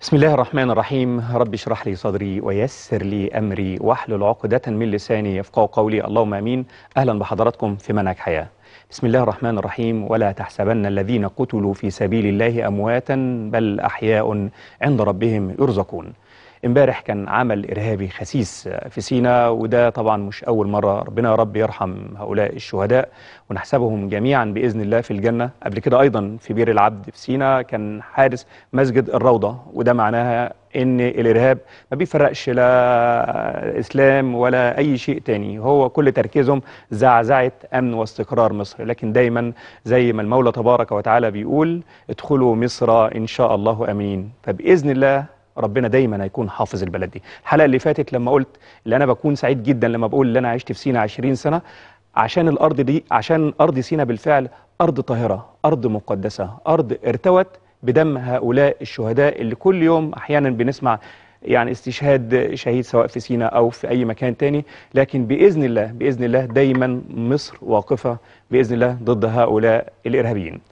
بسم الله الرحمن الرحيم رب اشرح لي صدري ويسر لي امري واحلل عقدة من لساني يفقهوا قولي اللهم امين اهلا بحضراتكم في منهج حياه بسم الله الرحمن الرحيم ولا تحسبن الذين قتلوا في سبيل الله أمواتا بل أحياء عند ربهم يرزقون امبارح كان عمل إرهابي خسيس في سينا وده طبعا مش أول مرة ربنا يا رب يرحم هؤلاء الشهداء ونحسبهم جميعا بإذن الله في الجنة قبل كده أيضا في بير العبد في سينا كان حارس مسجد الروضة وده معناها ان الارهاب ما بيفرقش لا اسلام ولا اي شيء تاني هو كل تركيزهم زعزعه امن واستقرار مصر لكن دايما زي ما المولى تبارك وتعالى بيقول ادخلوا مصر ان شاء الله امين فباذن الله ربنا دايما هيكون حافظ البلد دي الحلقه اللي فاتت لما قلت اللي انا بكون سعيد جدا لما بقول اللي انا عشت في سينا 20 سنه عشان الارض دي عشان ارض سينا بالفعل ارض طاهره ارض مقدسه ارض ارتوت بدم هؤلاء الشهداء اللي كل يوم أحيانا بنسمع يعني استشهاد شهيد سواء في سيناء أو في أي مكان تاني لكن بإذن الله بإذن الله دايما مصر واقفة بإذن الله ضد هؤلاء الإرهابيين